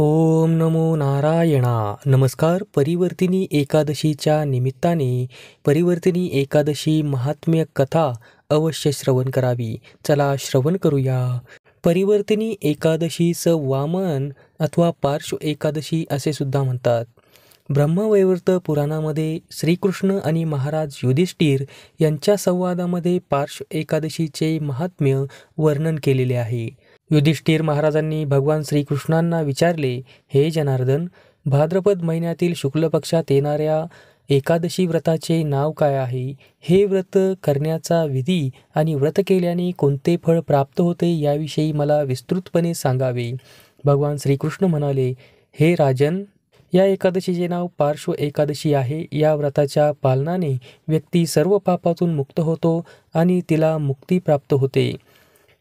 ओम नमो नारायणा नमस्कार परिवर्तिनी एकादशीच्या निमित्ताने परिवर्तिनी एकादशी महात्म्य कथा अवश्य श्रवण करावी चला श्रवण करूया परिवर्तिनी एकादशीचं वामन अथवा पार्श्व एकादशी असे सुद्धा म्हणतात ब्रह्मवैवर्त पुराणामध्ये श्रीकृष्ण आणि महाराज युधिष्ठिर यांच्या संवादामध्ये पार्श्व एकादशीचे महात्म्य वर्णन केलेले आहे युधिष्ठिर महाराजांनी भगवान श्रीकृष्णांना विचारले हे जनार्दन भाद्रपद महिन्यातील शुक्ल पक्षात येणाऱ्या एकादशी व्रताचे नाव काय आहे हे व्रत करण्याचा विधी आणि व्रत केल्याने कोणते फळ प्राप्त होते याविषयी मला विस्तृतपणे सांगावे भगवान श्रीकृष्ण म्हणाले हे राजन या एकादशीचे नाव पार्श्व एकादशी आहे या व्रताच्या पालनाने व्यक्ती सर्व पापातून मुक्त होतो आणि तिला मुक्ती प्राप्त होते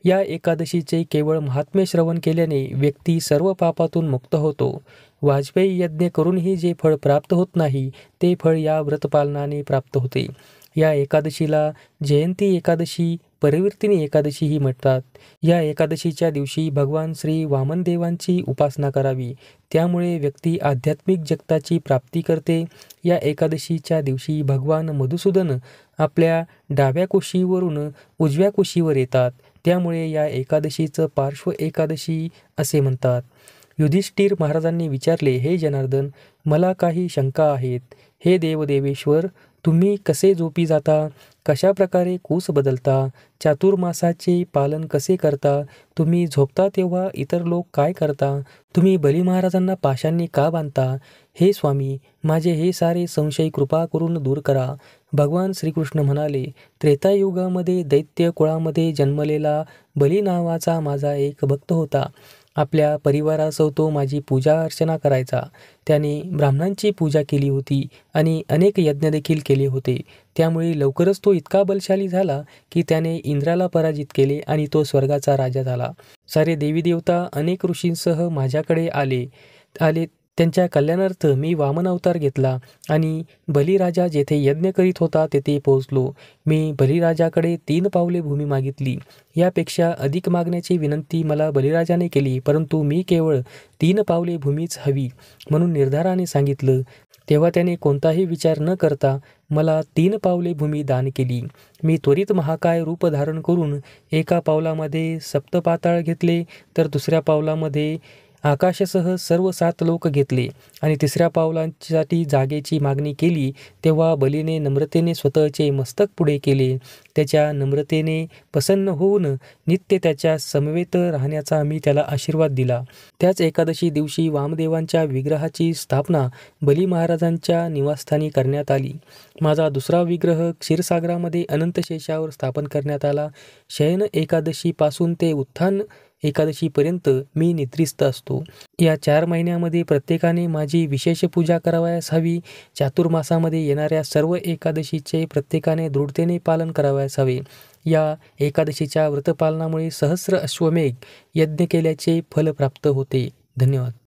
या एकादशीचे केवळ महात्म्य श्रवण केल्याने व्यक्ती सर्व पापातून मुक्त होतो वाजपेयी यज्ञ करूनही जे फळ प्राप्त होत नाही ते फळ या व्रतपालनाने प्राप्त होते या एकादशीला जयंती एकादशी परिवर्तिनी एकादशीही म्हणतात या एकादशीच्या दिवशी भगवान श्री वामनदेवांची उपासना करावी त्यामुळे व्यक्ती आध्यात्मिक जगताची प्राप्ती करते या एकादशीच्या दिवशी भगवान मधुसूदन आपल्या डाव्या कुशीवरून उजव्या कुशीवर येतात त्यामुळे या एकादशीचं पार्श्व एकादशी असे म्हणतात युधिष्ठिर महाराजांनी विचारले हे जनार्दन मला काही शंका आहेत हे देवदेवेश्वर तुम्ही कसे झोपी जाता कशा प्रकारे कूस बदलता चातुर्मासाचे पालन कसे करता तुम्ही झोपता तेव्हा इतर लोक काय करता तुम्ही बली महाराजांना पाशांनी का बांधता हे स्वामी माझे हे सारे संशय कृपा करून दूर करा भगवान श्रीकृष्ण म्हणाले त्रेतायुगामध्ये दैत्य कुळामध्ये जन्मलेला बली नावाचा माझा एक भक्त होता आपल्या परिवारासह तो माझी पूजा अर्चना करायचा त्याने ब्राह्मणांची पूजा केली होती आणि अनेक यज्ञ देखील केले होते त्यामुळे लवकरच तो इतका बलशाली झाला की त्याने इंद्राला पराजित केले आणि तो स्वर्गाचा राजा झाला सारे देवी देवता अनेक ऋषींसह माझ्याकडे आले आले त्यांच्या कल्याणार्थ मी वामन अवतार घेतला आणि बलिराजा जेथे यज्ञ करीत होता तेथे पोहोचलो मी बलिराजाकडे तीन पावले भूमी मागितली यापेक्षा अधिक मागण्याची विनंती मला बलिराजाने केली परंतु मी केवळ तीन पावले भूमीच हवी म्हणून निर्धाराने सांगितलं तेव्हा त्याने कोणताही विचार न करता मला तीन पावले भूमी दान केली मी त्वरित महाकाय रूप धारण करून एका पावलामध्ये सप्तपाताळ घेतले तर दुसऱ्या पावलामध्ये आकाशासह सर्व सात लोक घेतले आणि तिसऱ्या पावलांसाठी जागेची मागणी केली तेव्हा बलीने नम्रतेने स्वतःचे मस्तक पुढे केले त्याच्या नम्रतेने प्रसन्न होऊन नित्य त्याच्या समवेत राहण्याचा मी त्याला आशीर्वाद दिला त्याच एकादशी दिवशी वामदेवांच्या विग्रहाची स्थापना बली महाराजांच्या निवासस्थानी करण्यात आली माझा दुसरा विग्रह क्षीरसागरामध्ये अनंतशेषावर स्थापन करण्यात आला शयन एकादशीपासून ते उत्थान एकादशीपर्यंत मी नेत्रिस्त असतो या चार महिन्यामध्ये प्रत्येकाने माझी विशेष पूजा करावयास हवी चातुर्मासामध्ये येणाऱ्या सर्व एकादशीचे प्रत्येकाने दृढतेने पालन करावयास हवे या एकादशीच्या व्रतपालनामुळे सहस्र अश्वमेघ यज्ञ केल्याचे फल प्राप्त होते धन्यवाद